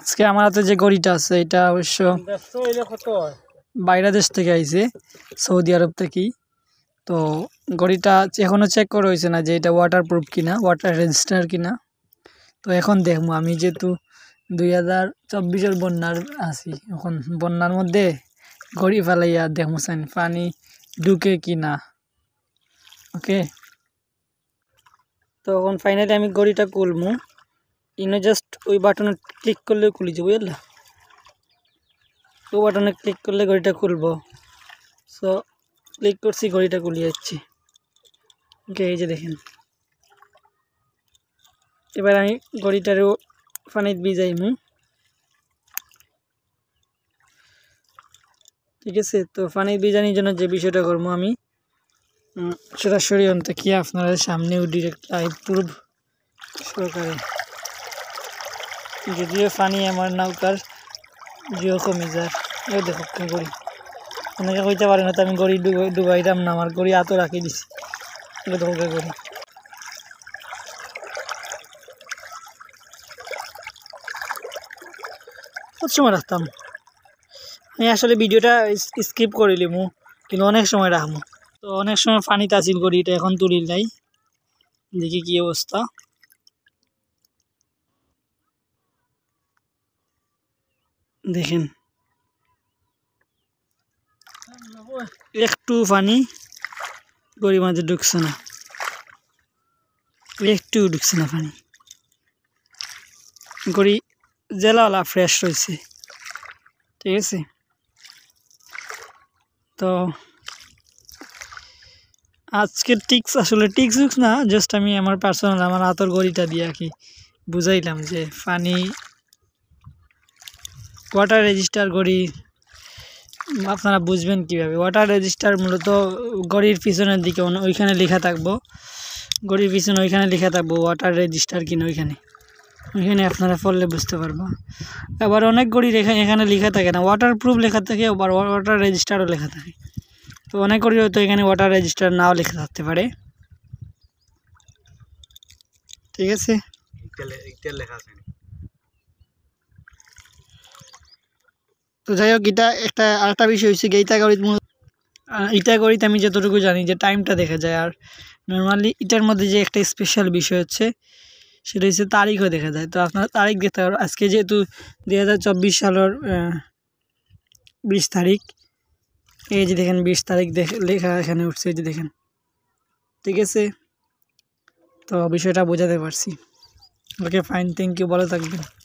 আজকে আমার হাতে যে গড়িটা আছে এটা অবশ্য বাইরা দেশ থেকে আইছে সৌদি আরব থেকেই তো গড়িটা এখনও চেক করা হয়েছে না যে এটা ওয়াটারপ্রুফ কিনা ওয়াটার রেজিস্টার কিনা তো এখন দেখবো আমি যেহেতু দুই হাজার চব্বিশের বন্যার আছি এখন বন্যার মধ্যে গড়ি ফেলাইয়া দেখবো সেন পানি ঢুকে কি না ওকে তো এখন ফাইনালি আমি গড়িটা কুলমু ইনে জাস্ট ওই বাটনে ক্লিক করলে খুলে যাবো বুঝলে ওই বাটনে ক্লিক করলে ঘড়িটা খুলবো সো ক্লিক করছি ঘড়িটা খুলে যাচ্ছি ওকে এই যে দেখেন এবার আমি ঘড়িটারও পানিত ভিজাই হুম ঠিক আছে তো ফানি বিজানির জন্য যে বিষয়টা করবো আমি সরাসরি অন্ত কি আপনারা সামনেও ডিরেক্ট লাইভ প্রুভ সরকারে যদিও পানি আমার নৌকার জিও কমে যায় দেখো কি করি অনেকে কইতে পারে না তো আমি গড়ি ডুবাইতাম না আমার গড়ি এত রাখি দিছি এগুলো দেখো কে করি কত সময় রাখতাম আমি আসলে ভিডিওটা স্কিপ করে লিমু কিন্তু অনেক সময় রাখবো তো অনেক সময় পানি তাচিল করি এটা এখন তুলিল নাই দেখি কি অবস্থা দেখেন একটু পানি গরি মাঝে ঢুকছে না একটু ঢুকছে না পানি গড়ি জেলাওয়ালা ফ্রেশ রয়েছে ঠিক আছে তো আজকের টিক্স আসলে টিক্স উক্স না জাস্ট আমি আমার পার্সোনাল আমার আতর গড়িটা দিয়ে আর কি বুঝাইলাম যে পানি ওয়াটার রেজিস্টার ঘড়ি আপনারা বুঝবেন কিভাবে ওয়াটার রেজিস্টার মূলত ঘড়ির পিছনের দিকে ওইখানে লেখা থাকবো ঘড়ির পিছনে ওইখানে লেখা থাকবো ওয়াটার রেজিস্টার কিনা ওইখানে ওইখানে আপনারা পড়লে বুঝতে পারবো আবার অনেক ঘড়ির এখানে এখানে লেখা থাকে না ওয়াটার প্রুফ লেখা থাকে আবার ওয়াটার রেজিস্টারও লেখা থাকে তো অনেক ঘড়ি হয়তো এখানে ওয়াটার রেজিস্টার নাও লেখা থাকতে পারে ঠিক আছে লেখা আছে তো যাই হোক এটা একটা আরেকটা বিষয় হচ্ছে গেইতা গরিত ইটা গরিত আমি যতটুকু জানি যে টাইমটা দেখা যায় আর নর্মালি ইটার মধ্যে যে একটা স্পেশাল বিষয় হচ্ছে সেটা হচ্ছে তারিখও দেখা যায় তো আপনার তারিখ দেখতে পারবেন আজকে যেহেতু দু সালের বিশ তারিখ এই যে দেখেন বিশ তারিখ লেখা এখানে উঠছে এই যে দেখেন ঠিক আছে তো বিষয়টা বোঝাতে পারছি ওকে ফাইন থ্যাংক ইউ ভালো থাকবেন